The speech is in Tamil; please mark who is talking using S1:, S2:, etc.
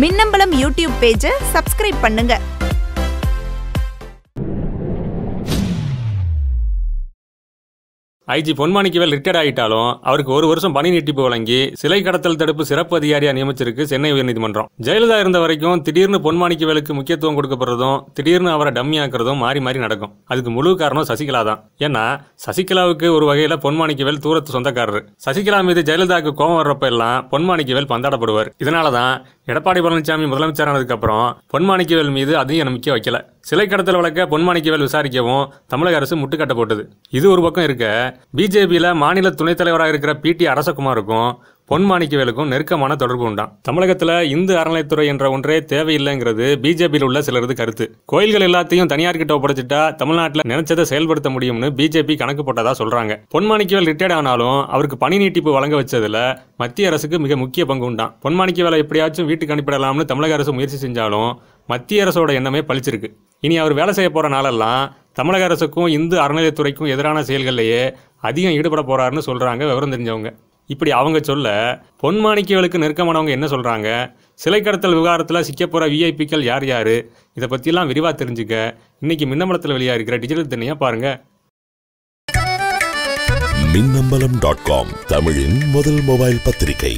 S1: மின்னம்பலம் யூடியூப் பேஜை சப்ஸ்கிரைப் பண்ணுங்கள் ஐஜி பொன்மாணிக்கவேல் ரிட்டையர்ட் ஆகிட்டாலும் அவருக்கு ஒரு வருஷம் பணி நீட்டிப்பு வழங்கி சிலை கடத்தல் தடுப்பு சிறப்பு அதிகாரியா நியமிச்சிருக்கு சென்னை உயர்நீதிமன்றம் ஜெயலலிதா இருந்த வரைக்கும் திடீர்னு பொன்மாணிக்கவேலுக்கு முக்கியத்துவம் கொடுக்கப்படுறதும் திடீர்னு அவரை டம்மி ஆக்குறதும் மாறி மாறி நடக்கும் அதுக்கு முழு காரணம் சசிகலா தான் ஏன்னா சசிகலாவுக்கு ஒரு வகையில பொன்மாணிக்கவேல் தூரத்து சொந்தக்காரர் சசிகலா மீது ஜெயலலிதாவுக்கு கோபம் வர்றப்ப எல்லாம் பொன்மாணிக்கவேல் பந்தாடப்படுவார் இதனாலதான் எடப்பாடி பழனிசாமி முதலமைச்சர் அப்புறம் பொன்மாணிக்கவேல் மீது அதையும் நம்பிக்கை வைக்கல சிலை கடத்தல் வழக்க பொன்மாணிக்கவேல் விசாரிக்கவும் தமிழக அரசு முட்டுக்கட்ட போட்டது இது ஒரு பக்கம் இருக்க பிஜேபியில் மாநில துணைத் தலைவராக இருக்கிற பி டி அரசகுமாருக்கும் பொன் மாணிக்கவேலுக்கும் நெருக்கமான தொடர்பு உண்டாம் தமிழகத்தில் இந்து அறநிலைத்துறை என்ற ஒன்றே தேவையில்லைங்கிறது பிஜேபியில் உள்ள சிலரது கருத்து கோயில்கள் எல்லாத்தையும் தனியார் கிட்ட ஒப்படைச்சிட்டா தமிழ்நாட்டில் நினைச்சதை செயல்படுத்த முடியும்னு பிஜேபி கணக்கு போட்டதா சொல்றாங்க பொன் மாணிக்கவேல் ரிட்டையர்ட் ஆனாலும் அவருக்கு பணி நீட்டிப்பு வழங்க வச்சதுல மத்திய அரசுக்கு மிக முக்கிய பங்கு உண்டாம் பொன் மாணிக்கவேலை எப்படியாச்சும் வீட்டுக்கு அனுப்பிடலாம்னு தமிழக அரசு முயற்சி செஞ்சாலும் மத்திய அரசோட எண்ணமே பழிச்சிருக்கு இனி அவர் வேலை செய்ய போற நாளெல்லாம் தமிழக அரசுக்கும் இந்து அறநிலையத்துறைக்கும் எதிரான செயல்கள்லேயே அதிகம் ஈடுபட போறாருன்னு சொல்றாங்க விவரம் தெரிஞ்சவங்க இப்படி அவங்க சொல்ல பொன்மாணிக்கவளுக்கு நெருக்கமானவங்க என்ன சொல்கிறாங்க சிலை கடத்தல் விவகாரத்தில் சிக்க போகிற விஐபிக்கள் யார் யார் இதை பற்றியெல்லாம் விரிவாக தெரிஞ்சுக்க இன்றைக்கி மின்னம்பலத்தில் வெளியாக இருக்கிற டிஜிட்டல் தனியாக பாருங்கள் மின்னம்பலம் டாட் காம் தமிழின் முதல் மொபைல் பத்திரிகை